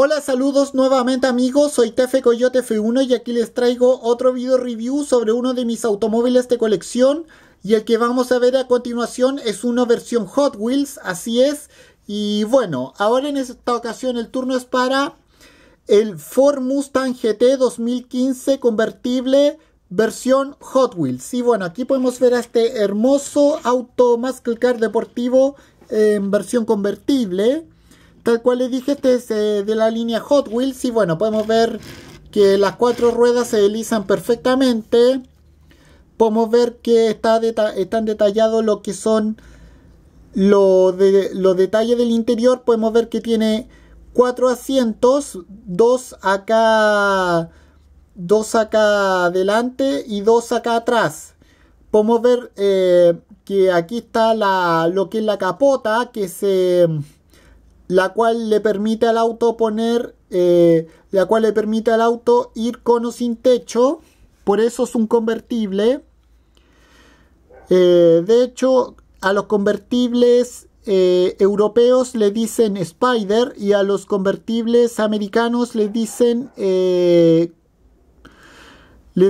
Hola, saludos nuevamente amigos, soy Tefe Coyote F1 y aquí les traigo otro video review sobre uno de mis automóviles de colección y el que vamos a ver a continuación es una versión Hot Wheels, así es. Y bueno, ahora en esta ocasión el turno es para el Ford Mustang GT 2015 convertible versión Hot Wheels. Y bueno, aquí podemos ver a este hermoso auto Muscle Car deportivo en versión convertible. Tal cual les dije, este es eh, de la línea Hot Wheels. Y bueno, podemos ver que las cuatro ruedas se deslizan perfectamente. Podemos ver que está están detallados lo que son de, los detalles del interior. Podemos ver que tiene cuatro asientos, dos acá, dos acá adelante y dos acá atrás. Podemos ver eh, que aquí está lo que es la capota que se la cual le permite al auto poner, eh, la cual le permite al auto ir con o sin techo, por eso es un convertible. Eh, de hecho, a los convertibles eh, europeos le dicen Spider y a los convertibles americanos le dicen le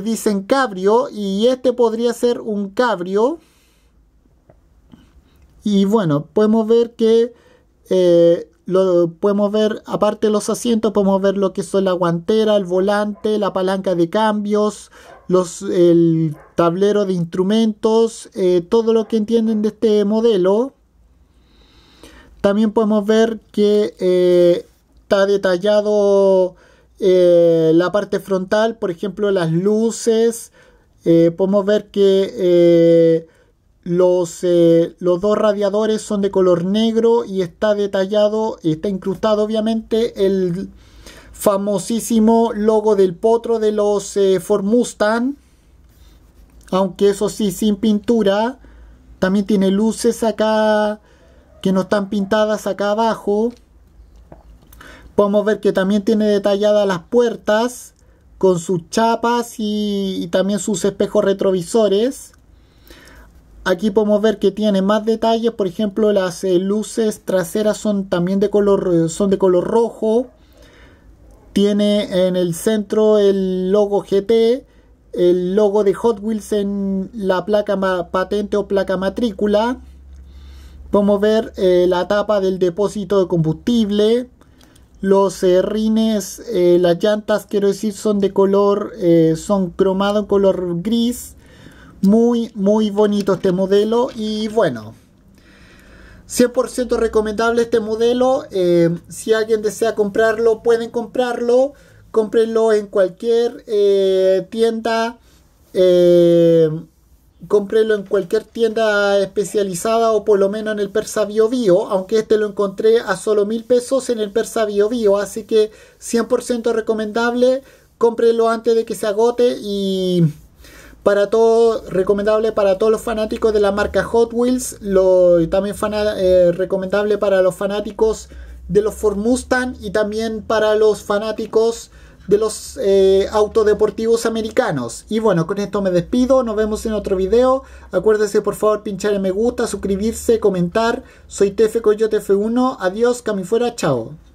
dicen cabrio y este podría ser un cabrio. Y bueno, podemos ver que lo podemos ver, aparte de los asientos, podemos ver lo que son la guantera, el volante, la palanca de cambios, los, el tablero de instrumentos, eh, todo lo que entienden de este modelo. También podemos ver que eh, está detallado eh, la parte frontal, por ejemplo, las luces. podemos ver que eh, los, dos radiadores son de color negro y está detallado, está incrustado obviamente el famosísimo logo del potro de los eh, Formustan. Mustang. Aunque eso sí, sin pintura. También tiene luces acá que no están pintadas acá abajo. Podemos ver que también tiene detalladas las puertas con sus chapas y también sus espejos retrovisores. Aquí podemos ver que tiene más detalles, por ejemplo, las eh, luces traseras son también de color, eh, son de color rojo. Tiene en el centro el logo GT, el logo de Hot Wheels en la placa patente o placa matrícula. Podemos ver eh, la tapa del depósito de combustible. Los rines, las llantas, quiero decir, son de color, son cromado en color gris muy, muy bonito este modelo y bueno. 100% recomendable este modelo. Eh, si alguien desea comprarlo, pueden comprarlo. cómprelo en cualquier eh, tienda. Eh, en cualquier tienda especializada o por lo menos en el Persa Bio Bio. Aunque este lo encontré a solo mil pesos en el Persa Bio Bio. Así que 100% recomendable. cómprelo antes de que se agote y para todo, recomendable para todos los fanáticos de la marca Hot Wheels, lo, también eh, recomendable para los fanáticos de los Formustan y también para los fanáticos de los eh, autodeportivos deportivos americanos. Y bueno, con esto me despido, nos vemos en otro video. acuérdense por favor pinchar en me gusta, suscribirse, comentar. Soy Tefe Coyote F1, adiós, cami fuera, chao.